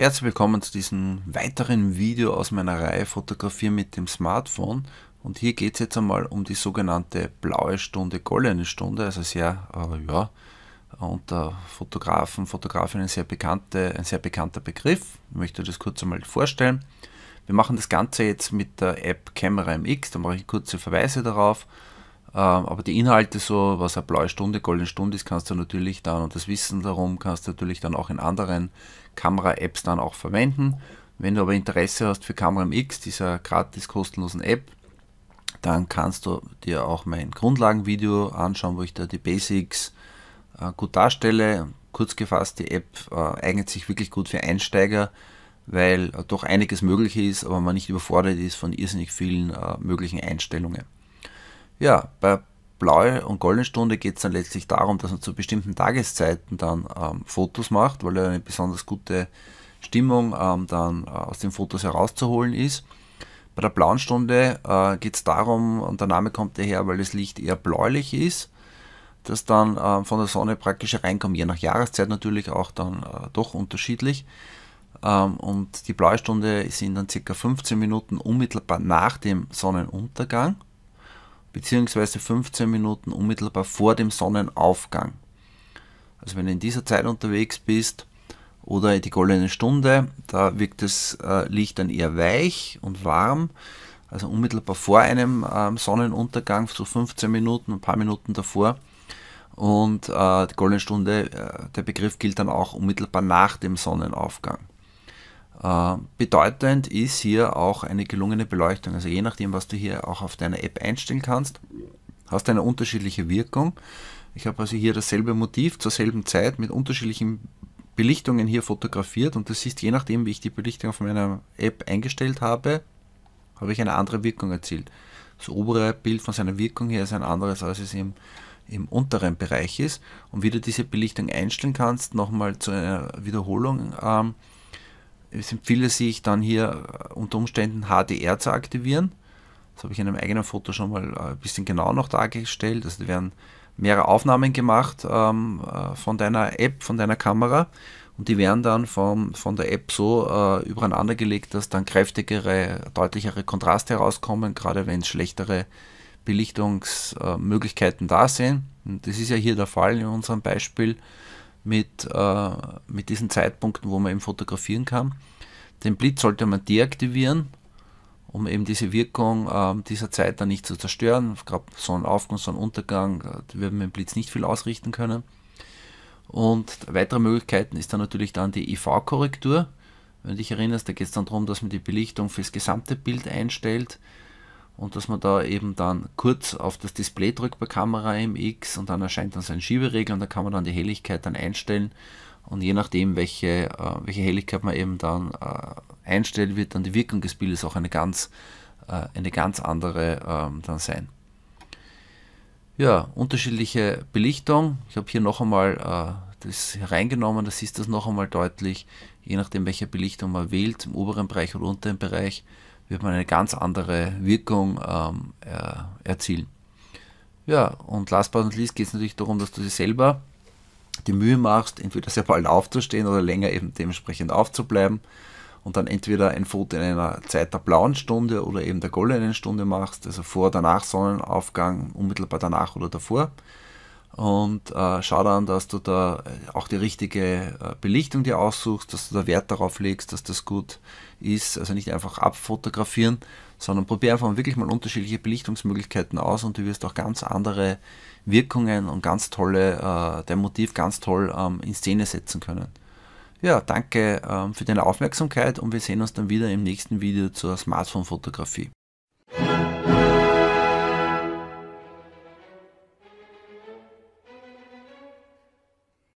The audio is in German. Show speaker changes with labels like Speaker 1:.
Speaker 1: Herzlich willkommen zu diesem weiteren Video aus meiner Reihe Fotografieren mit dem Smartphone und hier geht es jetzt einmal um die sogenannte blaue Stunde, goldene Stunde, also sehr, äh, ja, unter Fotografen, Fotografinnen sehr bekannte, ein sehr bekannter Begriff. Ich möchte das kurz einmal vorstellen. Wir machen das Ganze jetzt mit der App Camera MX, da mache ich kurze Verweise darauf ähm, aber die Inhalte, so was eine blaue Stunde, goldene Stunde ist, kannst du natürlich dann und das Wissen darum kannst du natürlich dann auch in anderen Kamera-Apps dann auch verwenden. Wenn du aber Interesse hast für Kamera MX, dieser gratis kostenlosen App, dann kannst du dir auch mein Grundlagenvideo anschauen, wo ich da die Basics äh, gut darstelle. Kurz gefasst, die App äh, eignet sich wirklich gut für Einsteiger, weil äh, doch einiges möglich ist, aber man nicht überfordert ist von irrsinnig vielen möglichen Einstellungen. Ja, bei blaue und Goldenstunde geht es dann letztlich darum, dass man zu bestimmten Tageszeiten dann ähm, Fotos macht, weil eine besonders gute Stimmung ähm, dann äh, aus den Fotos herauszuholen ist. Bei der blauen Stunde äh, geht es darum, und der Name kommt daher, weil das Licht eher bläulich ist, das dann äh, von der Sonne praktisch hereinkommt, je nach Jahreszeit natürlich auch dann äh, doch unterschiedlich. Ähm, und die blaue Stunde sind dann ca. 15 Minuten unmittelbar nach dem Sonnenuntergang beziehungsweise 15 Minuten unmittelbar vor dem Sonnenaufgang. Also wenn du in dieser Zeit unterwegs bist oder die goldene Stunde, da wirkt das äh, Licht dann eher weich und warm. Also unmittelbar vor einem ähm, Sonnenuntergang, so 15 Minuten, ein paar Minuten davor. Und äh, die goldene Stunde, äh, der Begriff gilt dann auch unmittelbar nach dem Sonnenaufgang. Äh, bedeutend ist hier auch eine gelungene Beleuchtung. Also je nachdem, was du hier auch auf deiner App einstellen kannst, hast du eine unterschiedliche Wirkung. Ich habe also hier dasselbe Motiv zur selben Zeit mit unterschiedlichen Belichtungen hier fotografiert und das ist je nachdem, wie ich die Belichtung auf meiner App eingestellt habe, habe ich eine andere Wirkung erzielt. Das obere Bild von seiner Wirkung her ist ein anderes, als es im, im unteren Bereich ist. Und wie du diese Belichtung einstellen kannst, nochmal zu einer Wiederholung. Ähm, es empfiehlt sich dann hier äh, unter Umständen HDR zu aktivieren. Das habe ich in einem eigenen Foto schon mal äh, ein bisschen genau noch dargestellt. Also da werden mehrere Aufnahmen gemacht ähm, äh, von deiner App, von deiner Kamera und die werden dann vom, von der App so äh, übereinander gelegt, dass dann kräftigere, deutlichere Kontraste herauskommen, gerade wenn schlechtere Belichtungsmöglichkeiten äh, da sind. Und das ist ja hier der Fall in unserem Beispiel mit, äh, mit diesen Zeitpunkten, wo man eben fotografieren kann. Den Blitz sollte man deaktivieren, um eben diese Wirkung äh, dieser Zeit dann nicht zu zerstören. so so Aufgang, Gerade Untergang, äh, da äh, wird mit dem Blitz nicht viel ausrichten können. Und weitere Möglichkeiten ist dann natürlich dann die IV-Korrektur. E Wenn du dich erinnerst, da geht es dann darum, dass man die Belichtung für das gesamte Bild einstellt und dass man da eben dann kurz auf das Display drückt bei Kamera MX und dann erscheint dann sein ein Schieberegler und da kann man dann die Helligkeit dann einstellen und je nachdem welche, äh, welche Helligkeit man eben dann äh, einstellt, wird dann die Wirkung des Bildes auch eine ganz, äh, eine ganz andere ähm, dann sein. Ja, unterschiedliche Belichtung. Ich habe hier noch einmal äh, das hereingenommen, das ist das noch einmal deutlich, je nachdem welche Belichtung man wählt, im oberen Bereich oder unteren Bereich wird man eine ganz andere Wirkung ähm, äh, erzielen. Ja, und last but not least geht es natürlich darum, dass du dir selber die Mühe machst, entweder sehr bald aufzustehen oder länger eben dementsprechend aufzubleiben und dann entweder ein Foto in einer Zeit der blauen Stunde oder eben der goldenen Stunde machst, also vor, oder nach Sonnenaufgang, unmittelbar danach oder davor und äh, schau dann, dass du da äh, auch die richtige äh, Belichtung dir aussuchst, dass du da Wert darauf legst, dass das gut ist. Also nicht einfach abfotografieren, sondern probier einfach wirklich mal unterschiedliche Belichtungsmöglichkeiten aus und du wirst auch ganz andere Wirkungen und ganz tolle, äh, dein Motiv ganz toll ähm, in Szene setzen können. Ja, danke ähm, für deine Aufmerksamkeit und wir sehen uns dann wieder im nächsten Video zur Smartphone-Fotografie.